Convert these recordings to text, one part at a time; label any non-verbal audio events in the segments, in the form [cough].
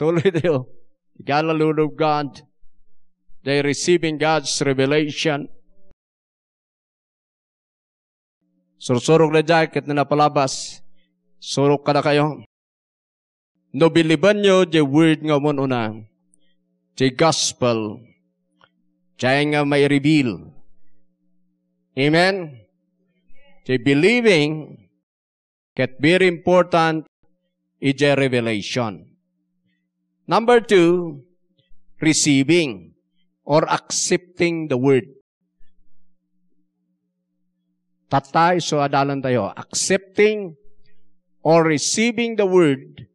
Tuloy tayo. Galileo God. They receiving God's revelation. Sursurog na dyan, kit na napalabas. Surog ka na kayo. No biliban nyo, the word nga mo una. The gospel. Kaya nga may reveal. Amen? The believing, ket very important, is a revelation. Number two, receiving or accepting the word. Tatay, so adalan tayo. Accepting or receiving the word,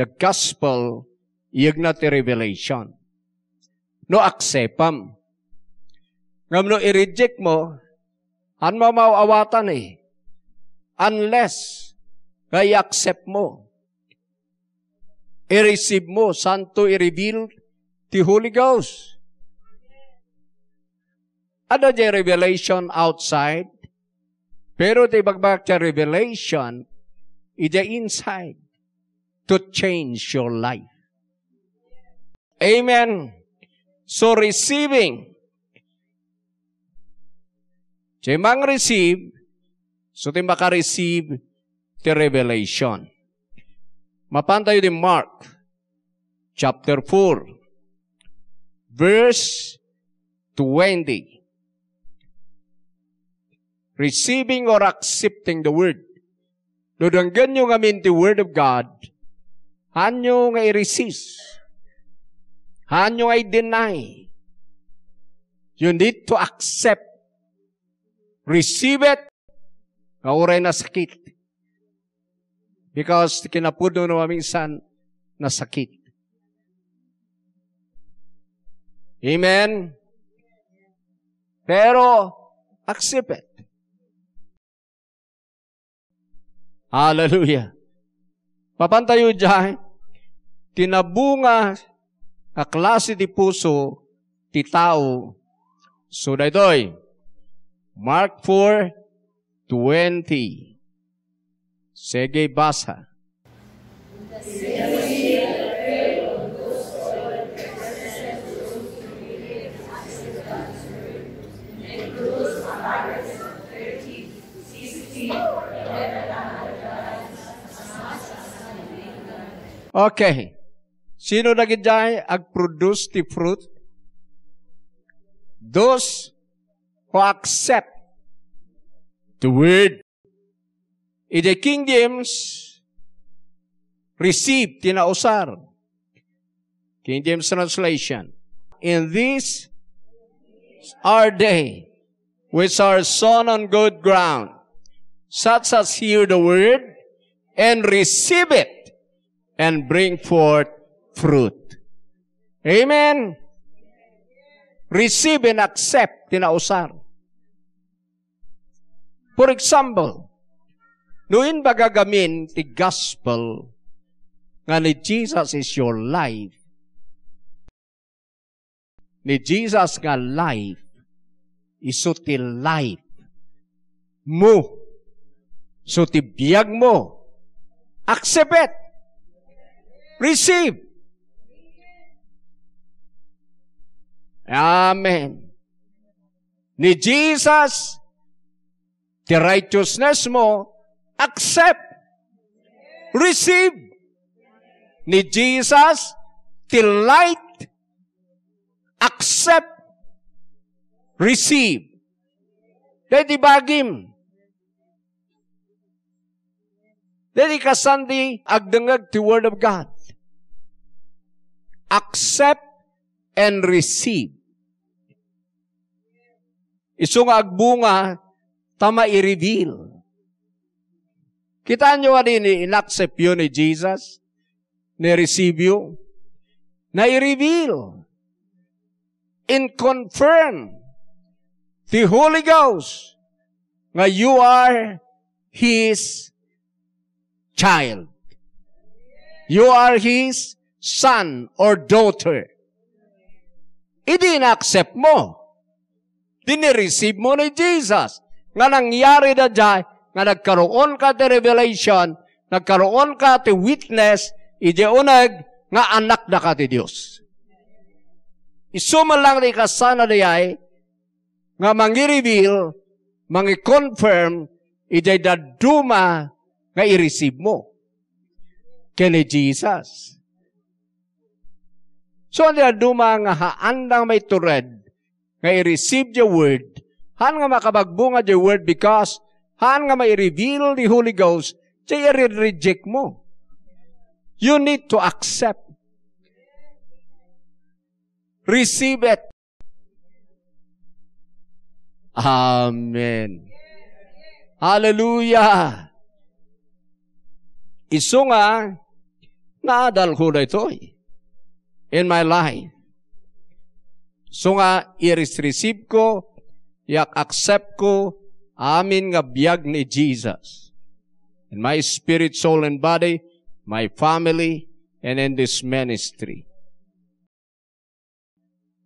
the gospel, ignati revelation. No aksepam. Ngam no i-reject mo, an mauawatan eh. Unless, kaya accept mo i-receive mo, santo i-reveal the Holy Ghost. Ada ano di revelation outside? Pero di bagbak di revelation is the inside to change your life. Amen. So receiving. So mang receive, so ti maka-receive the revelation. Mapan tayo din Mark chapter 4 verse 20. Receiving or accepting the word. Dudanggan nyo ngamin the word of God, hanyo nga i-resist. Hanyo nga i-deny. You need to accept. Receive it. Kauray na sakit. Because kinapuno namin minsan na sakit. Amen? Pero, accept it. Hallelujah. Papantayo dyan, tinabunga a klase di puso ti tao. So, daytoy, Mark 4, 20. Sige, basa. Okay. Sino nagiday ag produce the fruit? Those who accept the word In the King James, receive, tinausar. King James Translation. In these are they, which are sown on good ground, such as hear the word, and receive it, and bring forth fruit. Amen? Receive and accept, tinausar. For example, Nuin bagagamin ti gospel nga ni Jesus is your life. Ni Jesus nga life iso ti life mo. So ti biyag mo. Accept it. Receive. Amen. Ni Jesus, ti righteousness mo, accept, receive ni Jesus delight, accept, receive. Jadi bagim. Jadi kasandi agdengag the Word of God. Accept and receive. Isung agbunga, tama i-reveal. Kita nyo nga din, inaccept accept yun ni Jesus, ni-receive you, na i-reveal, and confirm the Holy Ghost nga you are His child. You are His son or daughter. Hindi accept mo. Dini-receive mo ni Jesus. Nga nangyari na dyan, nga nagkaroon ka ti revelation, nagkaroon ka ti witness, iti unag, nga anak na ka ti Diyos. Isuman lang ni sana ni ay, nga mangi-reveal, mangi-confirm, iti daduma nga i-receive mo. Kani Jesus. So, ang daduma nga haandang may tured, nga i-receive the word, han nga makabagbunga the word because Han nga may reveal ni Holy Ghost, siya i-reject mo. You need to accept. Receive it. Amen. Hallelujah! Iso nga, naadal ko na ito eh. in my life. So nga, i-receive ko, i-accept ko, Amin nga biyag ni Jesus. In my spirit, soul, and body, my family, and in this ministry.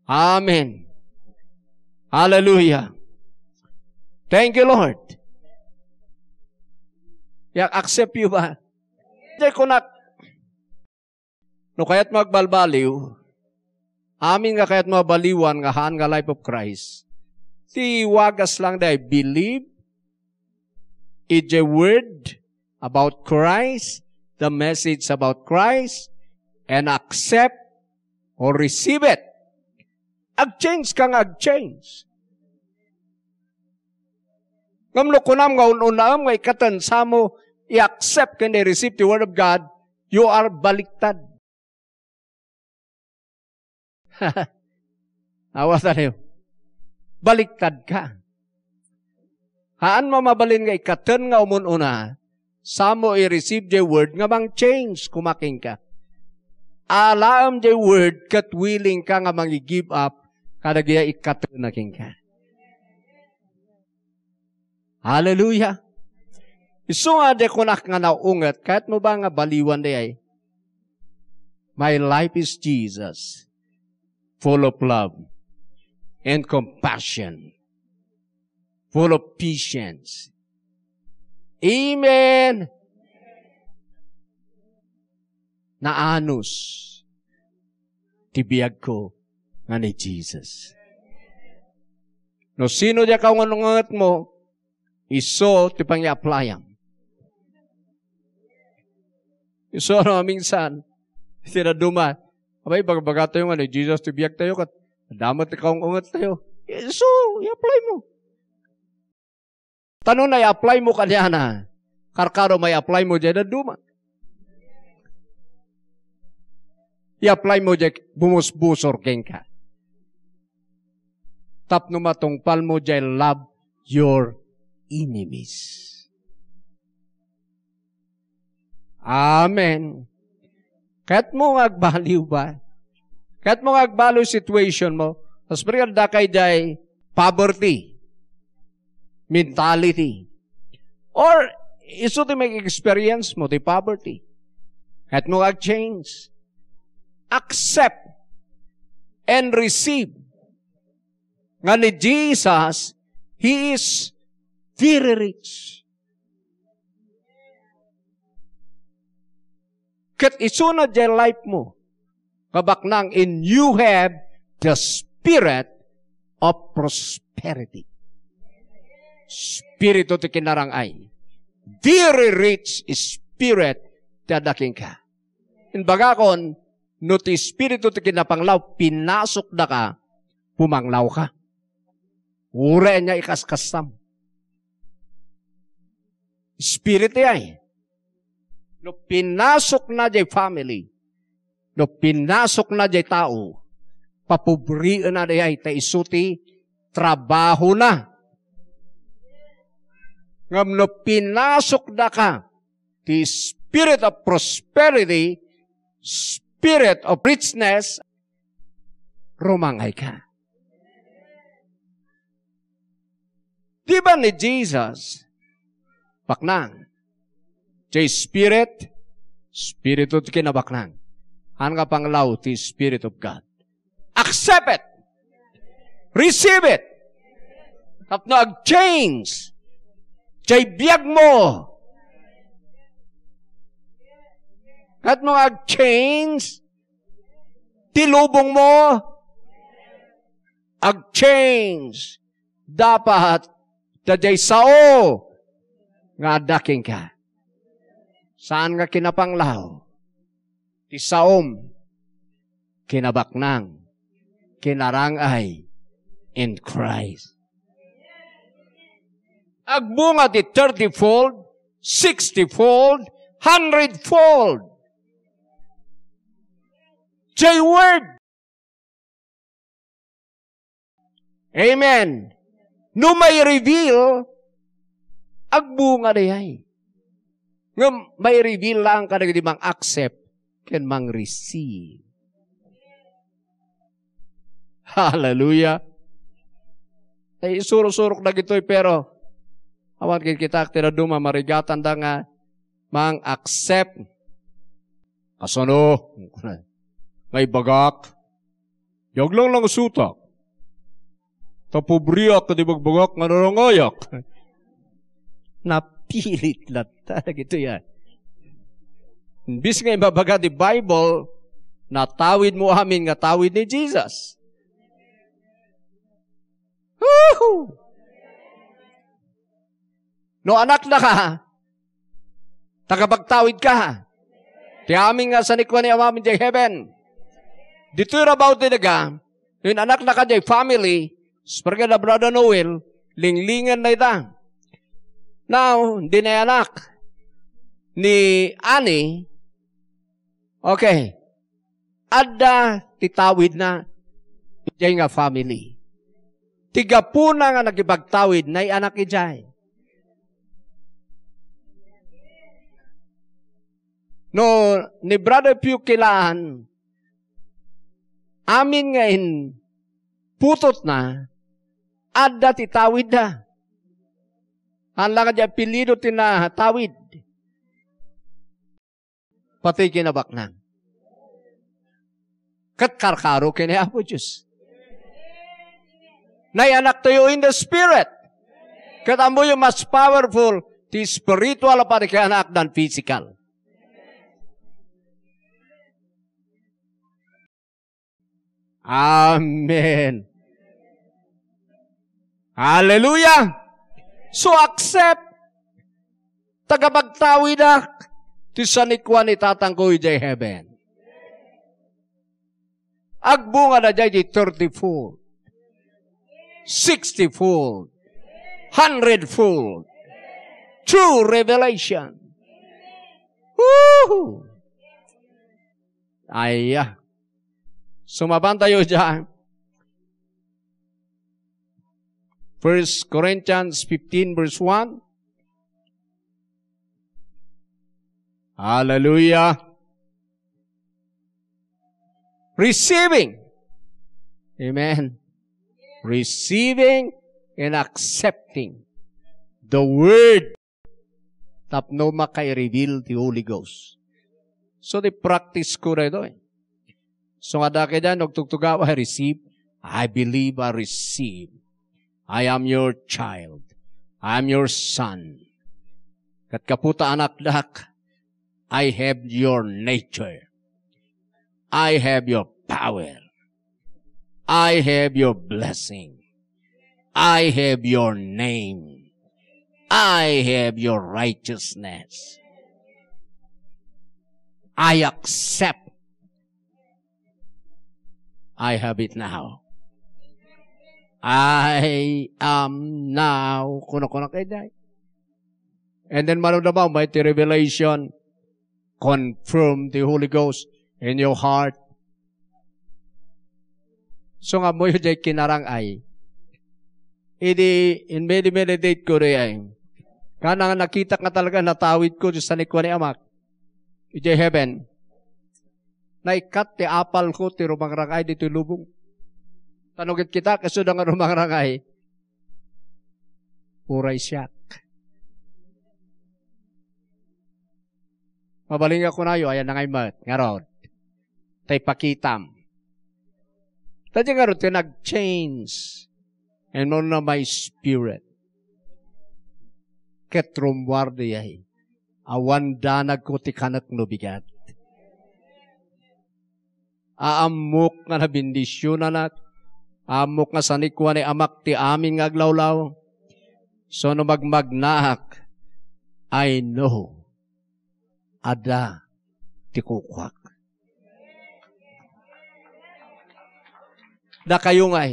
Amen. Hallelujah. Thank you, Lord. Yak, accept you ba? Hindi ko na, no kaya't magbalbaliw, amin nga kaya't mabaliwan nga han nga life of Christ, Ti wagas lang dai believe is a word about Christ, the message about Christ, and accept or receive it. Ag-change kang ag-change. Ngamlo ko nam nga ununaam nga ikatan sa mo i-accept can they receive the Word of God, you are baliktad. [laughs] Awas tayo baliktad ka. Haan mo mabalin nga ikatan nga umununa, samo i-receive the word nga bang change kumaking ka. Alaam the word kat willing ka nga mangi-give up kada gaya ikatan na king ka. Hallelujah! Iso nga de kunak nga naungat, kahit mo ba nga baliwan de ay, My life is Jesus, full of love and compassion, full of patience. Amen! Naanos, tibiyag ko nga ni Jesus. No sino dia ka ngunungat mo, iso ti pangyaplayam. Iso no minsan, sila duman. Abay, bagbaga tayo nga ni Jesus, tibiyak tayo kat Damat ikaw ang ungat sa'yo. Eh, so, i-apply mo. Tanong na, i-apply mo kanya na. Karkaro, may apply mo dyan na duma. I-apply mo dyan, bumusbusor keng ka. Tap Tapno matungpal mo dyan, love your enemies. Amen. Kat mo agbaliw [laughs] ba? Kaya't mo nga agbalo situation mo, mas maganda kay day poverty, mentality, or iso ti may experience mo ti poverty. Kaya't mo nga change. Accept and receive. Nga ni Jesus, He is very rich. Kat iso na life mo, Kabaknang, in you have the spirit of prosperity. Spirito ti kinarangay. Very rich spirit dadaking ka. bagakon, no ti spirito ti kinapanglaw, pinasok na ka, pumanglaw ka. Ure niya ikaskasam. Spirit niya eh. No, pinasok na di family, No pinasok na jay tao, papubriin na dayay ta isuti trabaho na. Ngam no pinasok da ka, the spirit of prosperity, spirit of richness, rumangay ka. Di ba ni Jesus, baknang, jay spirit, spirito kinabaknang. Ang kapanglaw, the Spirit of God. Accept it. Receive it. Tapno ag-change. Jay biyag mo. At no ag-change. Tilubong mo. Ag-change. Dapat taday sao nga daking ka. Saan nga kinapanglaw? ti saom, kinabaknang, kinarangay, in Christ. Agbunga ti 30-fold, 60-fold, 100-fold. J word. Amen. No may reveal, agbunga ay. Nga may reveal lang ka na accept can mang receive. Hallelujah. Ay eh, isuro surok na gito'y pero awan kay kita tira duma marigatan da nga mang accept kasano ngay bagak yaglang lang sutak tapubriak kadi bagbagak nga narangayak napilit lang talaga [laughs] ito gitu yan Imbis nga ibabaga di Bible, natawid mo amin nga tawid ni Jesus. Woohoo! No anak na ka, tagapagtawid ka. Ti amin nga sa nikwa ni amamin di heaven. Dito yung about din nga, yung anak na ka di family, Spurga na Brother Noel, linglingan na ita. Now, di na anak ni Ani, Okay. Adda titawid na ijay nga family. Tigapuna nga nagibagtawid na anak ijay. No, ni Brother Pew kilaan, amin nga putot na, adda titawid na. Ang lang nga apelido tinatawid pati kinabaknan. Kat karkaro kini Apo Diyos. Nayanak tayo in the Spirit. Kat amo yung mas powerful ti spiritual pa ni anak dan physical. Amen. Hallelujah! So accept. Tagapagtawi na ti sanikwa ni tatangkoy jay heaven. Agbo nga na jay 30-fold, 60-fold, 100-fold. True revelation. Woohoo! Aya. Sumaban tayo dyan. 1 Corinthians 15 verse 1. Hallelujah! Receiving. Amen. Receiving and accepting the word tapno kay reveal the Holy Ghost. So, they practice ko rin eh. So, nga dake dyan, nagtugtugaw, I receive. I believe I receive. I am your child. I am your son. Kat kaputa anak dak, I have your nature. I have your power. I have your blessing. I have your name. I have your righteousness. I accept. I have it now. I am now. And then, man of the mighty revelation, confirm the Holy Ghost in your heart. So nga mo yung kinarang ay. Idi, in many, many date ko rin ay. Kana nga nakita ka talaga, natawid ko sa nikwa ni Amak. Idi heaven. Naikat ti apal ko ti rumangrangay dito lubong. Tanugit kita, kaso na nga rumangrangay. Uray siya. Mabaling ako na yun, ayan na ngay mat, ngaron. Tay pakitam. Tadya ngaron, tayo nag-change. And on na my spirit. Ketrumwar diyay. Awan danag ko ti kanak bigat. Aamok nga na bindisyon na nat. nga sanikwa ni amak ti aming aglawlaw. So no magmagnaak, I know ada tikukwak. Da kayo ngay, eh.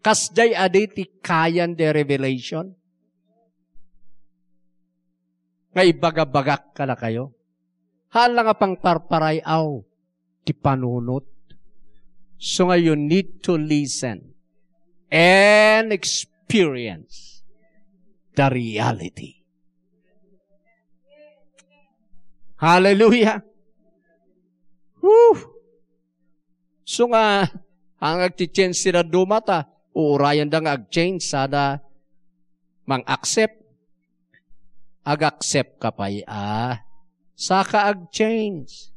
kasday aday ti kayan de revelation, nga ibagabagak ka na kayo. Hala nga pang parparay aw, ti panunot. So nga you need to listen and experience the reality. Hallelujah! Woo! So nga, ang agti-change sila dumata, uurayan da nga agchange, sada mang-accept. Ag-accept ka pa ah. Saka ag-change.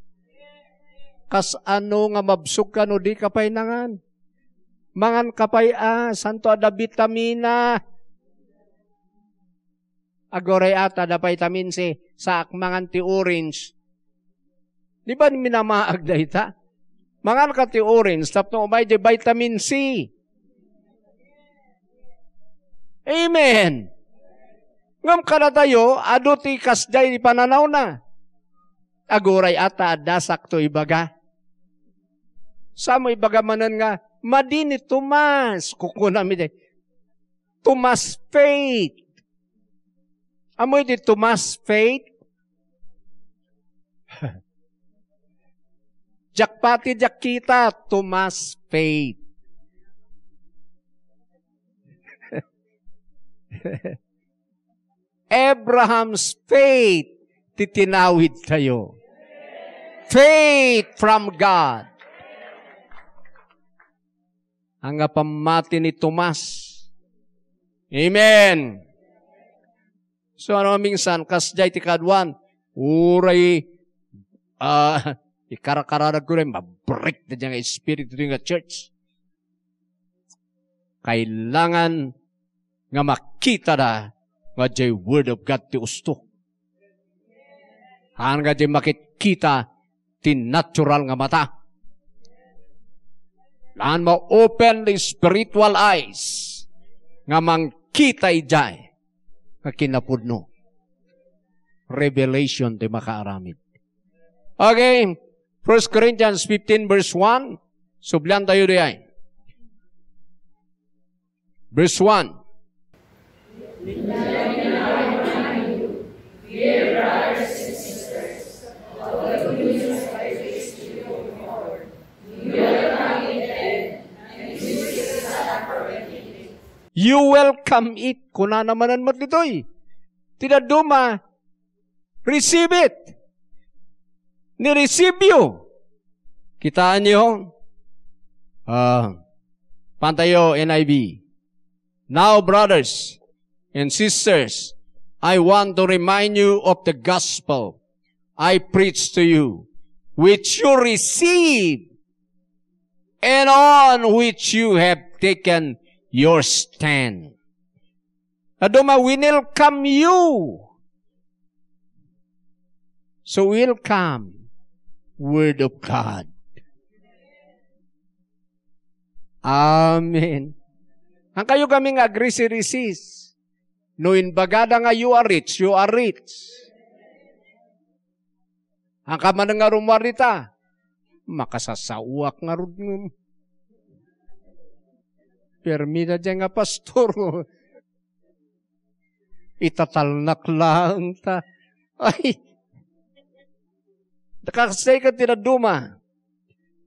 Kas ano nga mabsog ka no di ka pa nangan. Mangan ka pa ah, santo ada vitamina. Agore ata da vitamin C sa akmangan ti orange. Di ba minamaag da ita? Mangan ka ti orange, tapno umay di vitamin C. Amen. Ngam kada tayo, ado ti kasday ni pananaw na. Aguray ata adasak to ibaga. Sa mo ibaga manan nga, madini tumas, kukunami de. Tumas faith. Amoy did Tomas faith. [laughs] Jakpati jakita, Tomas faith. [laughs] Abraham's faith, titinawid kayo. Faith from God. Ang pamati ni Tomas. Amen. So ano minsan, kasjay ti kadwan, uray, uh, [laughs] ikarakararag ko rin, mabreak na dyan nga espiritu nga church. Kailangan nga makita na nga jay word of God ti usto. Haan nga jay makikita ti natural nga mata. Laan mo open the spiritual eyes nga mangkita ijay nga kinapudno. Revelation ti makaaramid. Okay, 1 Corinthians 15 verse 1, sublan tayo diyan. Verse 1. You welcome it. Kuna namanan mat ditoy. duma, receive it. Ni-receive you. Kitaan niyo? Uh, ah, pantayo, NIV. Now, brothers and sisters, I want to remind you of the gospel I preach to you, which you receive, and on which you have taken your stand. Adoma, we will come you. So we'll come, Word of God. Amen. Ang kayo kaming agree si Risis. No bagada nga you are rich, you are rich. Ang kaman nga rumarita, makasasawak nga rin Permita dyan nga, pastor. Itatalnak lang ta. Ay, nakasay ka tinaduma.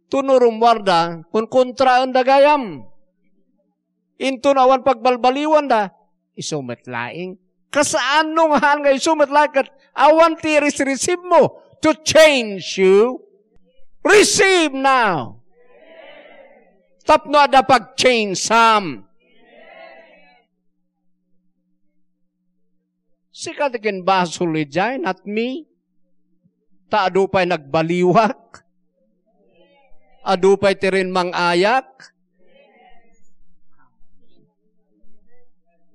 Tunurumwarda, kung kontra ang dagayam. Into nawan pagbalbaliwan da, isumatlaing. Kasaan nung haan nga isumatlaing kat awan ti receive mo to change you. Receive now. Stop no ada pag-chainsam. Si katikin basul ni Jai, not me. Ta pa'y nagbaliwak. Adupay pa'y rin mang ayak.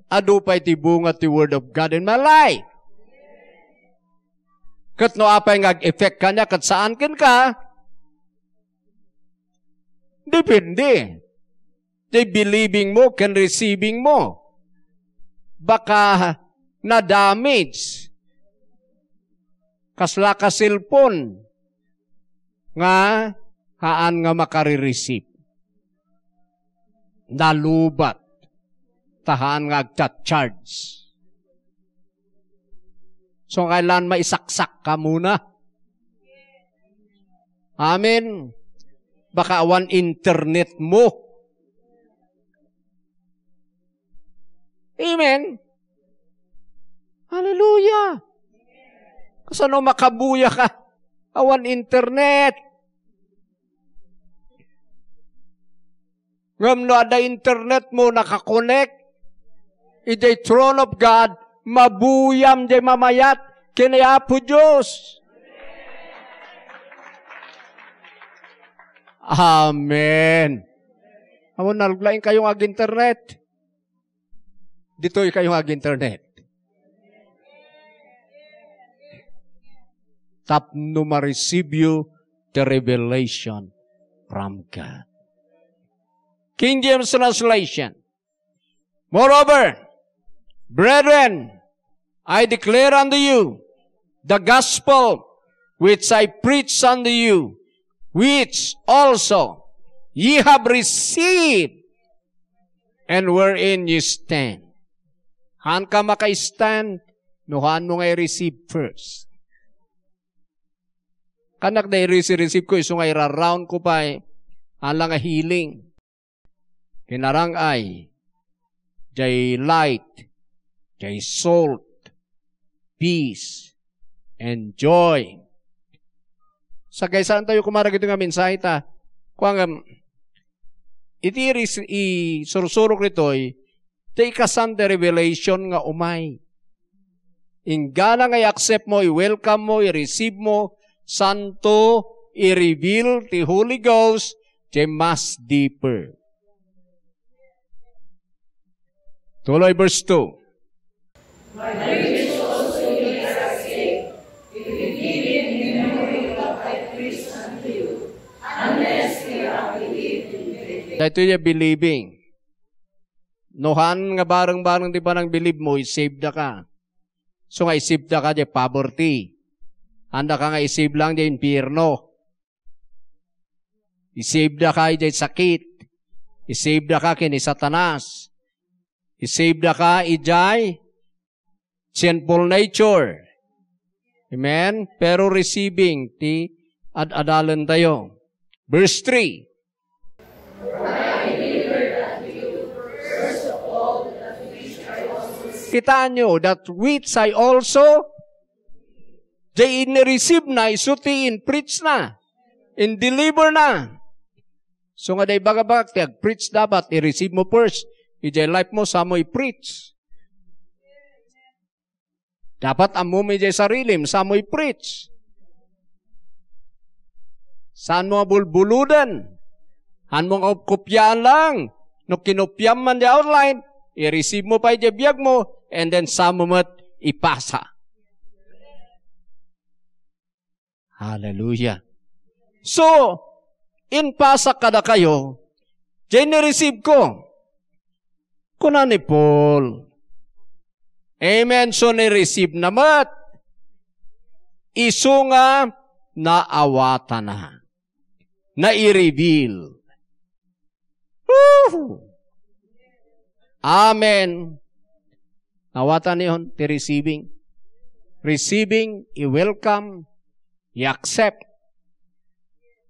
Adupay pa'y tibunga ti Word of God in my life. Kat no apay ngag-effect kanya, kat saan kin ka, Depende. They believing mo can receiving mo. Baka na-damage. Kasla ka cellphone nga haan nga makarireceive. Nalubat. Tahan nga agta-charge. So, kailan maisaksak ka muna. Amen. Baka awan internet mo. Amen. Hallelujah. Kasi ano makabuya ka? Awan internet. Ngam no ada internet mo nakakonek. Iday throne of God, mabuyam di mamayat, kinaya po Diyos. Amen. Amo naluglain kayong ag internet. Dito kayo ag internet. no ma-receive you the revelation from God. King James Translation. Moreover, brethren, I declare unto you the gospel which I preach unto you, which also ye have received and wherein ye stand. Han ka maka-stand, nuhan mo nga receive first. Kanak na i-receive ko, iso nga i-round ko pa eh. Ala nga healing. Kinarang ay, jay light, jay salt, peace, and joy Sakay saan tayo kumara gito nga mensahe ta. Kuang um, iti isurusurok nito'y take us the revelation nga umay. Ingana nga i-accept mo, i-welcome mo, i-receive mo, santo, i-reveal the Holy Ghost, the mas deeper. Tuloy verse 2. My Dahil ito yung believing. Nohan nga barang-barang di ba nang believe mo, isave na ka. So nga isave na ka di poverty. Handa ka nga isave lang di impyerno. Isave na ka di sakit. Isave na ka kini satanas. Isave na ka ijay sinful nature. Amen? Pero receiving ti ad-adalan tayo. Verse 3. kita nyo, that which I also, they in-receive na, isuti in, preach na, in deliver na. So nga day bagabag, tiag preach dapat, i-receive mo first. Ijay life mo, sa mo i-preach. Dapat amo mo i-jay sarilim, sa mo i-preach. Saan mo bulbuludan? Han mo kopyaan lang. No kinopyam man the outline, I-receive mo pa ijabiyag mo, and then samamat ipasa. Hallelujah. So, in pasa kada kayo, dyan receive ko. Kuna ni Paul. Amen. So, ni-receive namat. Iso nga naawata na. Na reveal Woohoo! Amen. Nawatan niyon, ti receiving. Receiving, i-welcome, i-accept.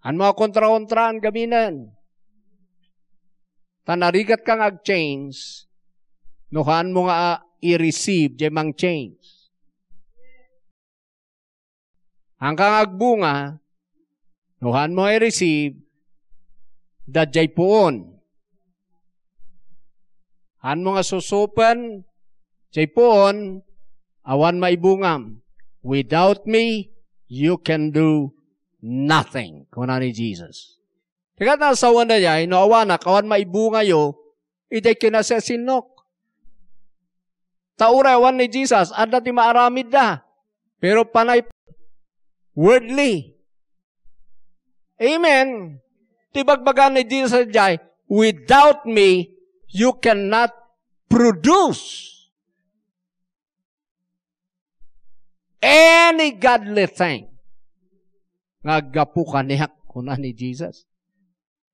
Ang mga kontra-kontraan gaminan. Tanarigat kang ag-change, nuhaan mo nga i-receive, di mang change. Ang ag-bunga, nuhaan mo i-receive, dadjay poon. Han mga susupan, say poon, awan maibungam. Without me, you can do nothing. Kuna ano ni Jesus. Kaya na sa wanda niya, awan na, kawan maibunga yo, iday kinasasinok. Taura awan ni Jesus, ada ti maaramid da. Pero panay worldly. Amen. Tibagbagan ni Jesus jay, without me, you cannot produce any godly thing Nagapu gapu ka niya kuna ni Jesus.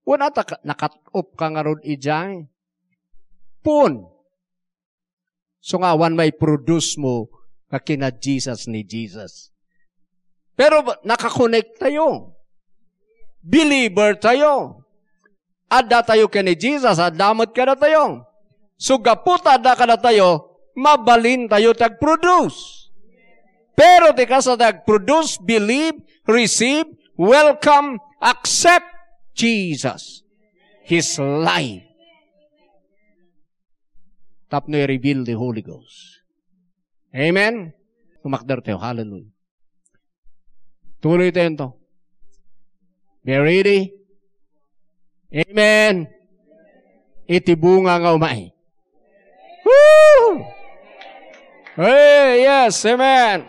Wala ta up ka nga ron ijay. Pun. So nga, one may produce mo na kina Jesus ni Jesus. Pero nakakonect tayo. Believer tayo adda tayo kani Jesus, adamot kada tayo. So gaputa adda kada tayo, mabalin tayo tag-produce. Pero di ka sa tag-produce, believe, receive, welcome, accept Jesus. His life. Tap i-reveal the Holy Ghost. Amen? Tumakdar tayo. Hallelujah. Tuloy tayo ito. Be ready. Amen. Iti bunga nga umay. Woo! Hey, yes, amen.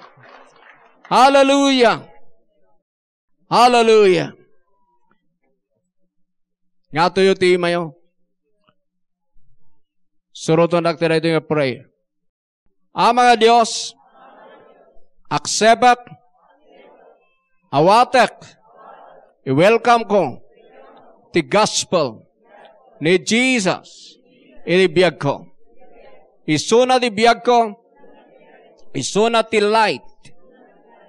Hallelujah. Hallelujah. Nga tuyo yung tima yun. Suruton naktira ito yung prayer. Ah, mga Diyos, accept, awatek, i-welcome ko the gospel ni Jesus inibiyag ko. Isuna di biyag ko, isuna ti light,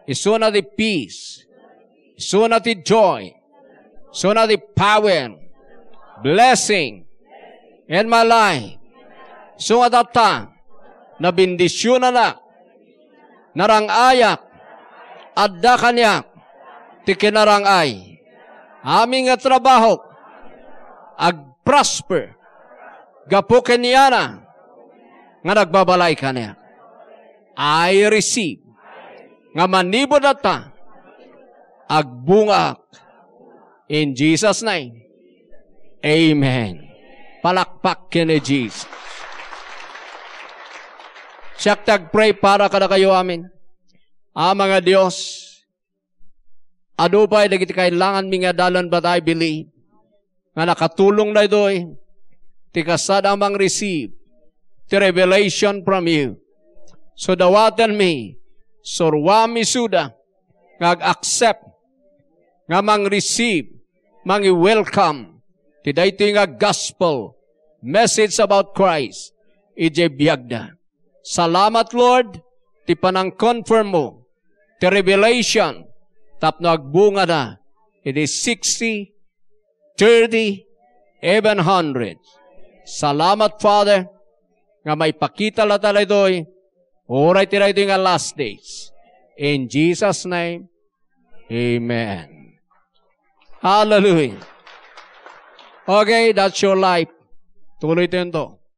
isuna di peace, isuna ti joy, isuna di power, blessing in my life. So at that time, nabindisyon na narang ayak, adda kanya, tikinarang ay. Aming trabaho, ag-prosper. Gapukin niya na nga nagbabalay ka niya. I receive nga manibod ata agbungak in Jesus name. Amen. Palakpak kini Jesus. Siya tag-pray para kada kayo amin. Ah, mga Diyos, adupay dagiti kailangan mi dalan but I believe nga nakatulong na ito eh. Ti mang receive the revelation from you. So dawatan mi, surwami suda, nga accept, nga mang receive, mang welcome, ti dayti nga gospel, message about Christ, ije biyagda. Salamat Lord, ti panang confirm mo, ti revelation, tapno agbunga na, is 60 30, even 100. Salamat, Father, nga may pakita la talay doy, oray tiray doy nga last days. In Jesus' name, Amen. Hallelujah. Okay, that's your life. Tuloy din to.